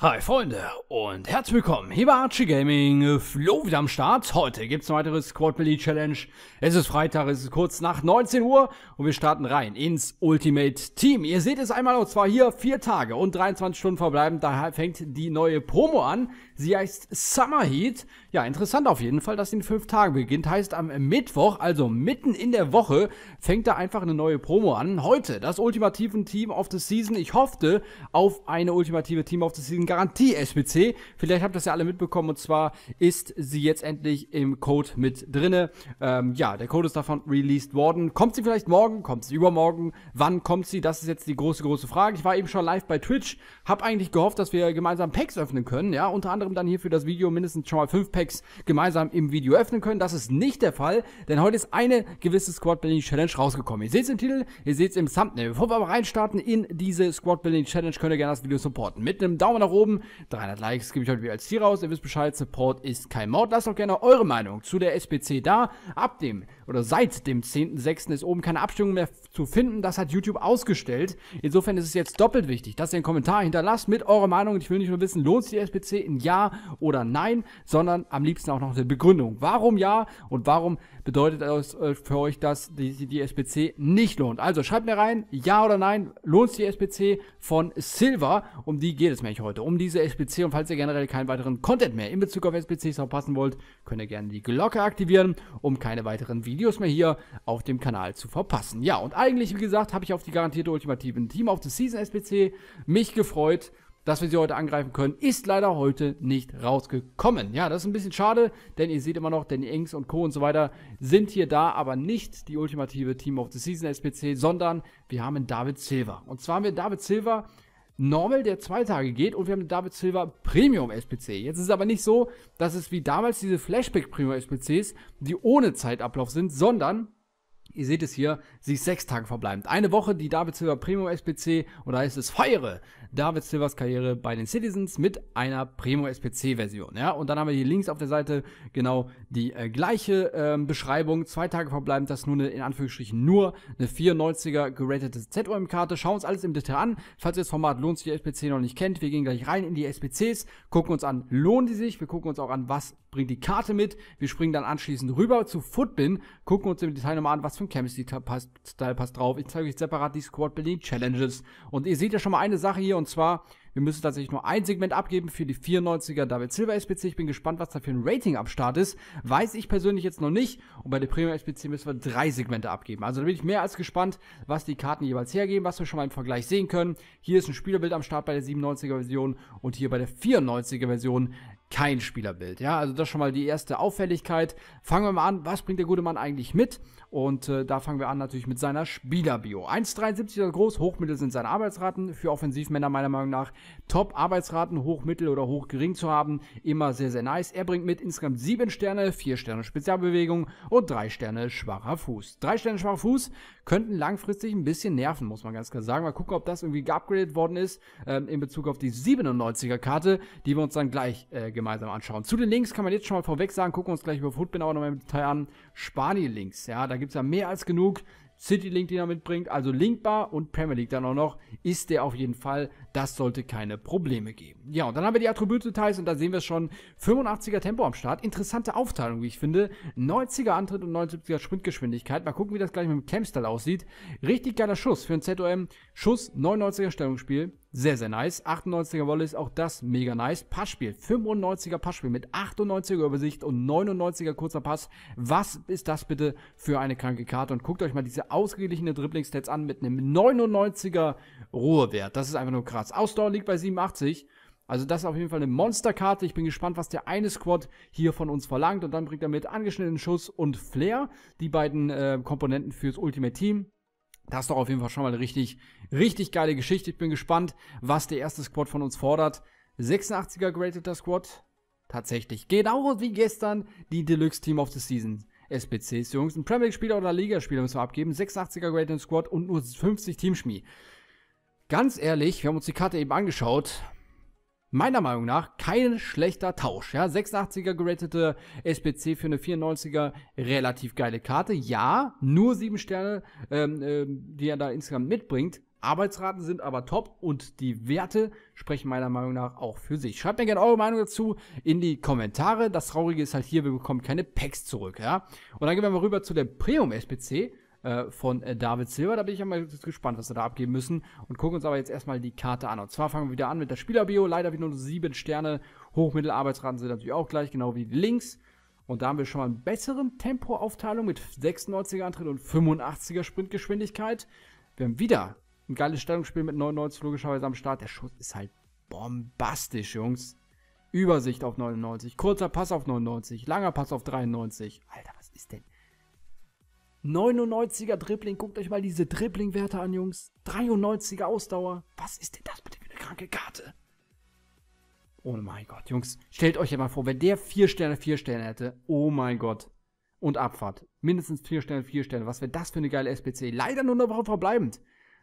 Hi Freunde und herzlich willkommen hier bei Archie Gaming, Flo wieder am Start. Heute gibt es eine weitere Squad Melee Challenge. Es ist Freitag, es ist kurz nach 19 Uhr und wir starten rein ins Ultimate Team. Ihr seht es einmal und zwar hier vier Tage und 23 Stunden verbleiben, Daher fängt die neue Promo an. Sie heißt Summer Heat. Ja, interessant auf jeden Fall, dass sie in fünf Tagen beginnt. Heißt am Mittwoch, also mitten in der Woche, fängt da einfach eine neue Promo an. Heute das ultimative Team of the Season. Ich hoffte auf eine ultimative Team of the Season Garantie SPC. Vielleicht habt ihr das ja alle mitbekommen. Und zwar ist sie jetzt endlich im Code mit drinne. Ähm, ja, der Code ist davon released worden. Kommt sie vielleicht morgen? Kommt sie übermorgen? Wann kommt sie? Das ist jetzt die große, große Frage. Ich war eben schon live bei Twitch. Hab eigentlich gehofft, dass wir gemeinsam Packs öffnen können. Ja, unter anderem und dann hier für das Video mindestens schon mal fünf Packs gemeinsam im Video öffnen können. Das ist nicht der Fall, denn heute ist eine gewisse Squad Building Challenge rausgekommen. Ihr seht es im Titel, ihr seht es im Thumbnail. Bevor wir aber reinstarten in diese Squad Building Challenge, könnt ihr gerne das Video supporten. Mit einem Daumen nach oben, 300 Likes gebe ich heute wieder als Ziel raus. Ihr wisst Bescheid, Support ist kein Mord. Lasst doch gerne eure Meinung zu der SPC da. Ab dem oder seit dem 10.06. ist oben keine Abstimmung mehr zu finden. Das hat YouTube ausgestellt. Insofern ist es jetzt doppelt wichtig, dass ihr einen Kommentar hinterlasst mit eurer Meinung. Ich will nicht nur wissen, lohnt sich die SPC in Ja oder Nein, sondern am liebsten auch noch eine Begründung. Warum ja und warum bedeutet das äh, für euch, dass die, die SPC nicht lohnt? Also schreibt mir rein, Ja oder Nein, lohnt sich die SPC von Silver? Um die geht es nämlich heute, um diese SPC. Und falls ihr generell keinen weiteren Content mehr in Bezug auf SPCs verpassen wollt, könnt ihr gerne die Glocke aktivieren, um keine weiteren Videos Videos mehr hier auf dem Kanal zu verpassen. Ja, und eigentlich, wie gesagt, habe ich auf die garantierte ultimativen Team of the Season SPC mich gefreut dass wir sie heute angreifen können, ist leider heute nicht rausgekommen. Ja, das ist ein bisschen schade, denn ihr seht immer noch, Danny Ings und Co. und so weiter sind hier da, aber nicht die ultimative Team of the Season SPC, sondern wir haben David Silver. Und zwar haben wir David Silver Normal, der zwei Tage geht und wir haben eine David Silver Premium SPC. Jetzt ist es aber nicht so, dass es wie damals diese Flashback Premium SPCs, die ohne Zeitablauf sind, sondern Ihr seht es hier, sie ist sechs Tage verbleibend. Eine Woche, die David Silver Premium SPC, und da heißt es Feiere. David Silvers Karriere bei den Citizens mit einer Primo SPC-Version. Ja? Und dann haben wir hier links auf der Seite genau die äh, gleiche äh, Beschreibung. Zwei Tage verbleiben, das nur eine, in Anführungsstrichen nur eine 94er geratete ZOM-Karte. Schauen uns alles im Detail an. Falls ihr das Format lohnt sich die SPC noch nicht kennt, wir gehen gleich rein in die SPCs, gucken uns an, lohnen die sich, wir gucken uns auch an, was bringt die Karte mit. Wir springen dann anschließend rüber zu Footbin, gucken uns im Detail nochmal an, was für ein Chemistry-Style passt, passt drauf. Ich zeige euch separat die Squad-Building-Challenges. Und ihr seht ja schon mal eine Sache hier und zwar wir müssen tatsächlich nur ein Segment abgeben für die 94er David Silver SPC. Ich bin gespannt, was da für ein Rating am Start ist. Weiß ich persönlich jetzt noch nicht. Und bei der Premium SPC müssen wir drei Segmente abgeben. Also da bin ich mehr als gespannt, was die Karten jeweils hergeben, was wir schon mal im Vergleich sehen können. Hier ist ein Spielerbild am Start bei der 97er Version und hier bei der 94er Version kein Spielerbild. Ja, also das schon mal die erste Auffälligkeit. Fangen wir mal an, was bringt der gute Mann eigentlich mit? Und äh, da fangen wir an natürlich mit seiner Spielerbio. 1,73 groß, hochmittel sind seine Arbeitsraten. Für Offensivmänner meiner Meinung nach Top-Arbeitsraten, hoch, mittel oder hoch, gering zu haben, immer sehr, sehr nice. Er bringt mit insgesamt 7 Sterne, 4 Sterne Spezialbewegung und 3 Sterne schwacher Fuß. 3 Sterne schwacher Fuß könnten langfristig ein bisschen nerven, muss man ganz klar sagen. Mal gucken, ob das irgendwie geupgradet worden ist ähm, in Bezug auf die 97er-Karte, die wir uns dann gleich äh, gemeinsam anschauen. Zu den Links kann man jetzt schon mal vorweg sagen, gucken wir uns gleich über Footbin auch nochmal im Detail an. Spani-Links, ja, da gibt es ja mehr als genug CityLink, link den er mitbringt, also linkbar und Premier League dann auch noch, ist der auf jeden Fall. Das sollte keine Probleme geben. Ja, und dann haben wir die Attributdetails und da sehen wir schon 85er Tempo am Start. Interessante Aufteilung, wie ich finde. 90er Antritt und 79er Sprintgeschwindigkeit. Mal gucken, wie das gleich mit dem Campstyle aussieht. Richtig geiler Schuss für ein ZOM. Schuss, 99er Stellungsspiel. Sehr, sehr nice. 98er Wolle ist auch das mega nice. Passspiel. 95er Passspiel mit 98er Übersicht und 99er kurzer Pass. Was ist das bitte für eine kranke Karte? Und guckt euch mal diese ausgeglichene Dribbling-Stats an mit einem 99er Ruhewert. Das ist einfach nur krass. Ausdauer liegt bei 87. Also das ist auf jeden Fall eine Monsterkarte. Ich bin gespannt, was der eine Squad hier von uns verlangt. Und dann bringt er mit angeschnittenen Schuss und Flair die beiden äh, Komponenten fürs Ultimate Team. Das ist doch auf jeden Fall schon mal eine richtig, richtig geile Geschichte. Ich bin gespannt, was der erste Squad von uns fordert. 86er Greater Squad. Tatsächlich. Genau wie gestern die Deluxe Team of the Season. SPCs, Jungs. Ein Premier League-Spieler oder Ligaspieler müssen wir abgeben. 86er Greater Squad und nur 50 Teamschmied. Ganz ehrlich, wir haben uns die Karte eben angeschaut meiner Meinung nach kein schlechter Tausch. Ja, 86er geratete SPC für eine 94er, relativ geile Karte. Ja, nur sieben Sterne, ähm, ähm, die er da insgesamt mitbringt. Arbeitsraten sind aber top und die Werte sprechen meiner Meinung nach auch für sich. Schreibt mir gerne eure Meinung dazu in die Kommentare. Das Traurige ist halt hier, wir bekommen keine Packs zurück. Ja? Und dann gehen wir mal rüber zu der Premium SPC äh, von äh, David Silver. Da bin ich ja mal gespannt, was wir da abgeben müssen. Und gucken uns aber jetzt erstmal die Karte an. Und zwar fangen wir wieder an mit der Spielerbio. Leider wieder nur 7 Sterne. Hochmittelarbeitsraten sind natürlich auch gleich, genau wie Links. Und da haben wir schon mal einen besseren Tempoaufteilung mit 96er Antritt und 85er Sprintgeschwindigkeit. Wir haben wieder ein geiles Stellungsspiel mit 99 logischerweise am Start. Der Schuss ist halt bombastisch, Jungs. Übersicht auf 99, kurzer Pass auf 99, langer Pass auf 93. Alter, was ist denn 99er Dribbling, guckt euch mal diese Dribbling-Werte an, Jungs. 93er Ausdauer. Was ist denn das bitte für eine kranke Karte? Oh mein Gott, Jungs, stellt euch ja mal vor, wenn der 4 Sterne, 4 Sterne hätte. Oh mein Gott. Und Abfahrt. Mindestens 4 Sterne, 4 Sterne. Was wäre das für eine geile SPC? Leider nur eine Woche verbleibend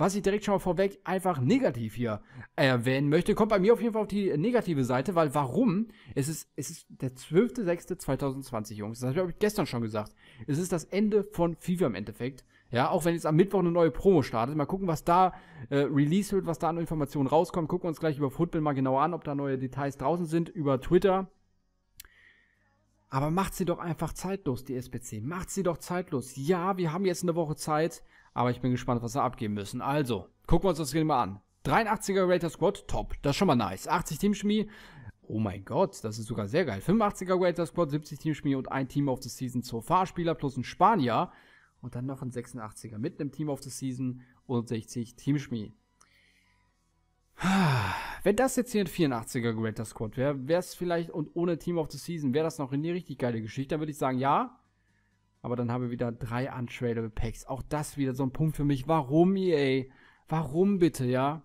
was ich direkt schon mal vorweg einfach negativ hier erwähnen möchte, kommt bei mir auf jeden Fall auf die negative Seite, weil warum? Es ist, es ist der 12.06.2020, Jungs. Das habe ich gestern schon gesagt. Es ist das Ende von FIFA im Endeffekt. Ja, auch wenn jetzt am Mittwoch eine neue Promo startet. Mal gucken, was da äh, released wird, was da an Informationen rauskommt. Gucken wir uns gleich über Football mal genauer an, ob da neue Details draußen sind, über Twitter. Aber macht sie doch einfach zeitlos, die SPC. Macht sie doch zeitlos. Ja, wir haben jetzt eine Woche Zeit. Aber ich bin gespannt, was wir abgeben müssen. Also, gucken wir uns das mal an. 83er Rater Squad, top. Das ist schon mal nice. 80 Team Teamchemie. Oh mein Gott, das ist sogar sehr geil. 85er Rater Squad, 70 Team Teamchemie und ein Team of the Season zur Fahrspieler plus ein Spanier. Und dann noch ein 86er mit einem Team of the Season und 60 Team Teamchemie. Wenn das jetzt hier ein 84er Greater Squad wäre, wäre es vielleicht und ohne Team of the Season, wäre das noch eine richtig geile Geschichte. Dann würde ich sagen, ja, aber dann haben wir wieder drei Untradable Packs. Auch das wieder so ein Punkt für mich. Warum, EA? Warum bitte, ja?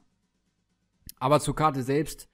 Aber zur Karte selbst.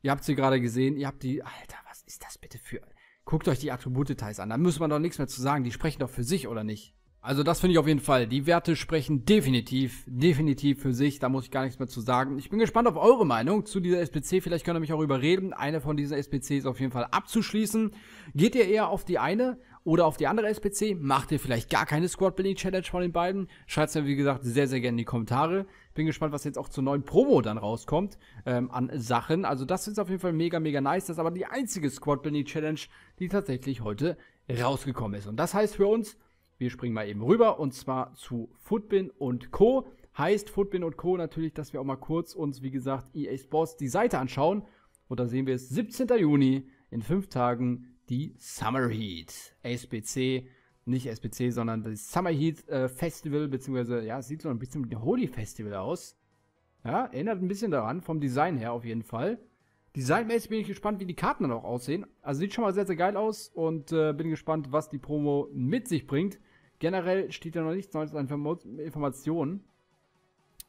Ihr habt sie gerade gesehen. Ihr habt die. Alter, was ist das bitte für. Guckt euch die Attributdetails an. Da muss man doch nichts mehr zu sagen. Die sprechen doch für sich, oder nicht? Also das finde ich auf jeden Fall. Die Werte sprechen definitiv, definitiv für sich. Da muss ich gar nichts mehr zu sagen. Ich bin gespannt auf eure Meinung zu dieser SPC. Vielleicht könnt ihr mich auch überreden, eine von diesen SPCs auf jeden Fall abzuschließen. Geht ihr eher auf die eine oder auf die andere SPC. Macht ihr vielleicht gar keine Squad Building Challenge von den beiden? Schreibt es mir, wie gesagt, sehr, sehr gerne in die Kommentare. Bin gespannt, was jetzt auch zur neuen Promo dann rauskommt ähm, an Sachen. Also das ist auf jeden Fall mega, mega nice. Das ist aber die einzige Squad Building Challenge, die tatsächlich heute rausgekommen ist. Und das heißt für uns, wir springen mal eben rüber und zwar zu Footbin und Co. Heißt Footbin und Co. natürlich, dass wir auch mal kurz uns, wie gesagt, EA Sports die Seite anschauen. Und da sehen wir es 17. Juni in fünf Tagen die Summer Heat. SBC, nicht SBC, sondern das Summer Heat äh, Festival, beziehungsweise, ja, sieht so ein bisschen wie ein Holy Festival aus. Ja, erinnert ein bisschen daran, vom Design her auf jeden Fall. Designmäßig bin ich gespannt, wie die Karten dann auch aussehen. Also sieht schon mal sehr, sehr geil aus und äh, bin gespannt, was die Promo mit sich bringt. Generell steht ja noch nichts Neues an Informationen.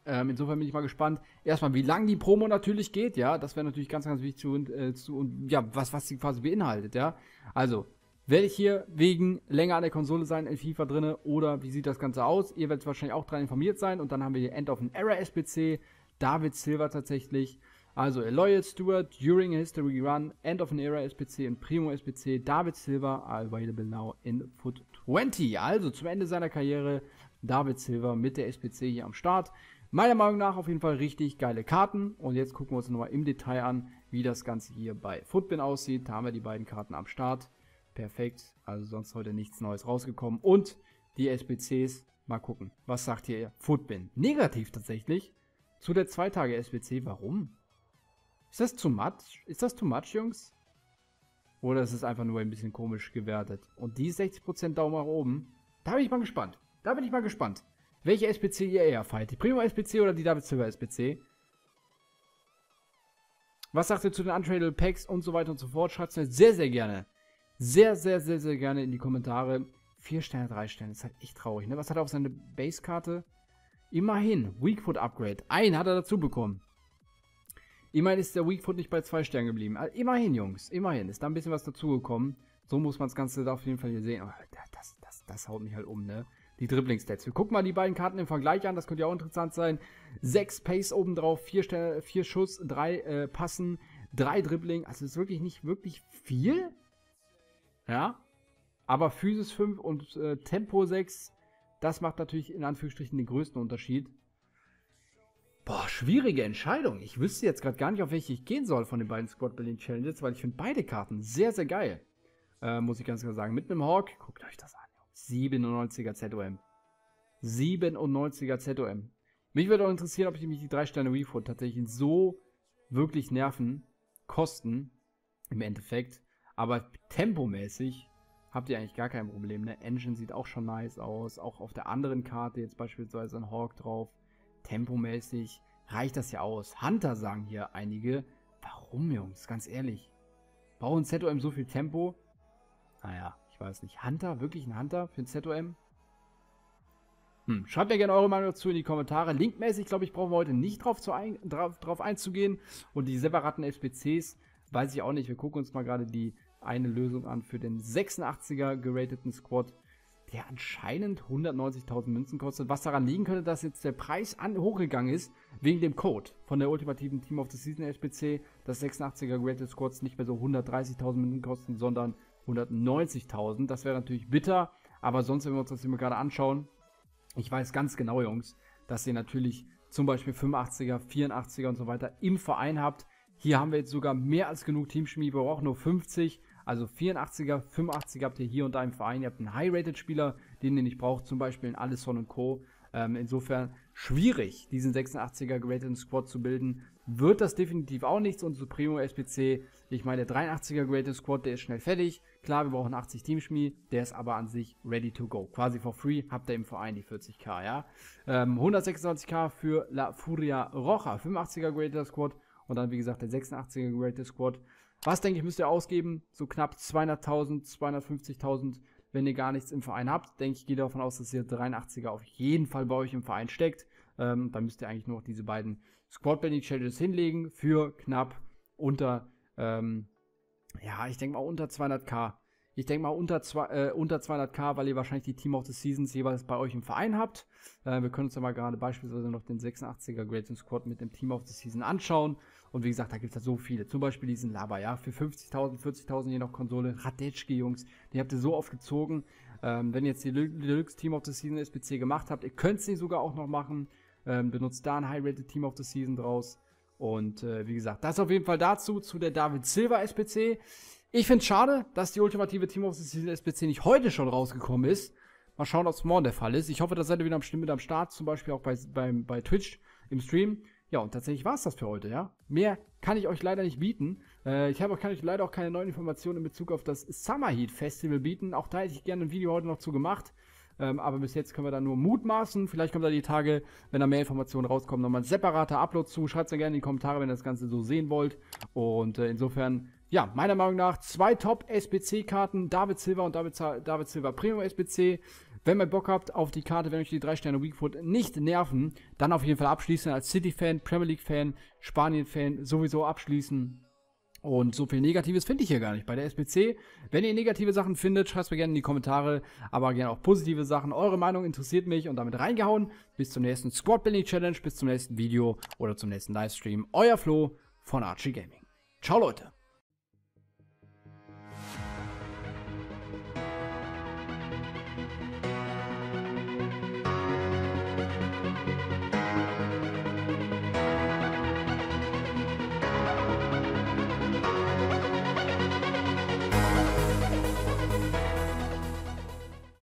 Ähm, insofern bin ich mal gespannt. Erstmal, wie lang die Promo natürlich geht, ja. Das wäre natürlich ganz, ganz wichtig zu und, äh, zu und ja, was, was sie quasi beinhaltet, ja. Also, werde ich hier wegen länger an der Konsole sein in FIFA drinne oder wie sieht das Ganze aus? Ihr werdet wahrscheinlich auch dran informiert sein. Und dann haben wir hier End of an Era SPC, David Silver tatsächlich. Also Loyal Stewart, During a History Run, End of an Era SPC und Primo SPC, David Silver available now in Foot 20. Also zum Ende seiner Karriere, David Silver mit der SPC hier am Start. Meiner Meinung nach auf jeden Fall richtig geile Karten. Und jetzt gucken wir uns nochmal im Detail an, wie das Ganze hier bei Footbin aussieht. Da haben wir die beiden Karten am Start. Perfekt. Also sonst heute nichts Neues rausgekommen. Und die SBCs, mal gucken. Was sagt hier Footbin? Negativ tatsächlich. Zu der 2-Tage-SBC, warum? Ist das too much? Ist das too much, Jungs? Oder ist es einfach nur ein bisschen komisch gewertet? Und die 60% Daumen nach oben, da bin ich mal gespannt. Da bin ich mal gespannt. Welche SPC ihr eher feiert? Die Primo SPC oder die David Silver SPC? Was sagt ihr zu den Untradable Packs und so weiter und so fort? Schreibt es mir sehr, sehr gerne. Sehr, sehr, sehr, sehr gerne in die Kommentare. Vier Sterne, drei Sterne. Ist halt echt traurig, ne? Was hat er auf seine Basekarte? Immerhin, Weakfoot Upgrade. Einen hat er dazu bekommen. Immerhin ist der Weakfoot nicht bei zwei Sternen geblieben. Also immerhin, Jungs. Immerhin. Ist da ein bisschen was dazugekommen. So muss man das Ganze da auf jeden Fall hier sehen. Oh, das, das, das haut mich halt um, ne? die Dribbling-Stats. Wir gucken mal die beiden Karten im Vergleich an, das könnte ja auch interessant sein. Sechs Pace obendrauf, vier, Schuss, drei äh, Passen, drei Dribbling. Also ist wirklich nicht wirklich viel. Ja. Aber Physis 5 und äh, Tempo 6, das macht natürlich in Anführungsstrichen den größten Unterschied. Boah, schwierige Entscheidung. Ich wüsste jetzt gerade gar nicht, auf welche ich gehen soll von den beiden Squad Building Challenges, weil ich finde beide Karten sehr, sehr geil. Äh, muss ich ganz klar sagen. Mit einem Hawk, guckt euch das an. 97er ZOM. 97er ZOM. Mich würde auch interessieren, ob ich mich die 3 Sterne Refund tatsächlich so wirklich nerven, kosten, im Endeffekt. Aber tempomäßig habt ihr eigentlich gar kein Problem. Ne? Engine sieht auch schon nice aus. Auch auf der anderen Karte jetzt beispielsweise ein Hawk drauf. Tempomäßig reicht das ja aus. Hunter sagen hier einige. Warum, Jungs? Ganz ehrlich. Brauchen ZOM so viel Tempo? Naja, weiß nicht. Hunter? Wirklich ein Hunter für ein ZOM? Hm. Schreibt mir gerne eure Meinung dazu in die Kommentare. Linkmäßig, glaube ich, brauchen wir heute nicht drauf, zu ein, drauf, drauf einzugehen. Und die separaten FPCs, weiß ich auch nicht. Wir gucken uns mal gerade die eine Lösung an für den 86er gerateten Squad, der anscheinend 190.000 Münzen kostet. Was daran liegen könnte, dass jetzt der Preis an, hochgegangen ist, wegen dem Code von der ultimativen Team of the Season SPC, dass 86er gerateten Squads nicht mehr so 130.000 Münzen kosten, sondern 190.000. Das wäre natürlich bitter, aber sonst, wenn wir uns das hier mal gerade anschauen, ich weiß ganz genau, Jungs, dass ihr natürlich zum Beispiel 85er, 84er und so weiter im Verein habt. Hier haben wir jetzt sogar mehr als genug Teamchemie, wir brauchen nur 50. Also 84er, 85er habt ihr hier und da im Verein. Ihr habt einen High-Rated-Spieler, den ihr nicht braucht, zum Beispiel in Allison und Co. Ähm, insofern schwierig, diesen 86er gerateten Squad zu bilden. Wird das definitiv auch nichts und Supremo SPC, ich meine, der 83er geratete Squad, der ist schnell fertig. Klar, wir brauchen 80 Teamschmied, der ist aber an sich ready to go. Quasi for free habt ihr im Verein die 40k, ja. Ähm, 126k für La Furia Rocha, 85er gerateder Squad und dann, wie gesagt, der 86er geratete Squad. Was, denke ich, müsst ihr ausgeben? So knapp 200.000, 250.000 wenn ihr gar nichts im Verein habt, denke ich, gehe davon aus, dass ihr 83er auf jeden Fall bei euch im Verein steckt. Ähm, dann müsst ihr eigentlich nur noch diese beiden Squad Bending Challenges hinlegen für knapp unter, ähm, ja, ich denke mal unter 200k ich denke mal unter, äh, unter 200k, weil ihr wahrscheinlich die Team of the Seasons jeweils bei euch im Verein habt. Äh, wir können uns ja mal gerade beispielsweise noch den 86er Grading Squad mit dem Team of the Season anschauen. Und wie gesagt, da gibt es ja so viele. Zum Beispiel diesen Lava, ja, für 50.000, 40.000 je nach Konsole. Radetschki, Jungs, die habt ihr so oft gezogen. Ähm, wenn ihr jetzt die Deluxe Team of the Season SPC gemacht habt, ihr könnt sie sogar auch noch machen. Ähm, benutzt da ein High-Rated Team of the Season draus. Und äh, wie gesagt, das auf jeden Fall dazu, zu der David Silver SPC. Ich finde es schade, dass die ultimative Team of the Season SPC nicht heute schon rausgekommen ist. Mal schauen, ob es morgen der Fall ist. Ich hoffe, da seid ihr wieder am, mit am Start, zum Beispiel auch bei, beim, bei Twitch im Stream. Ja, und tatsächlich war es das für heute, ja. Mehr kann ich euch leider nicht bieten. Äh, ich hab auch, kann euch leider auch keine neuen Informationen in Bezug auf das Summer Heat Festival bieten. Auch da hätte ich gerne ein Video heute noch zu gemacht. Ähm, aber bis jetzt können wir da nur mutmaßen. Vielleicht kommt da die Tage, wenn da mehr Informationen rauskommen, nochmal ein separater Upload zu. Schreibt es mir gerne in die Kommentare, wenn ihr das Ganze so sehen wollt. Und äh, insofern, ja, meiner Meinung nach zwei Top-SBC-Karten, David Silver und David, David Silver Premium SBC. Wenn ihr Bock habt auf die Karte, wenn euch die drei Sterne Weakfoot nicht nerven, dann auf jeden Fall abschließen als City-Fan, Premier League-Fan, Spanien-Fan sowieso abschließen. Und so viel Negatives finde ich hier gar nicht bei der SPC. Wenn ihr negative Sachen findet, schreibt es mir gerne in die Kommentare, aber gerne auch positive Sachen. Eure Meinung interessiert mich und damit reingehauen. Bis zum nächsten Squad Building Challenge, bis zum nächsten Video oder zum nächsten Livestream. Euer Flo von Archie Gaming. Ciao Leute!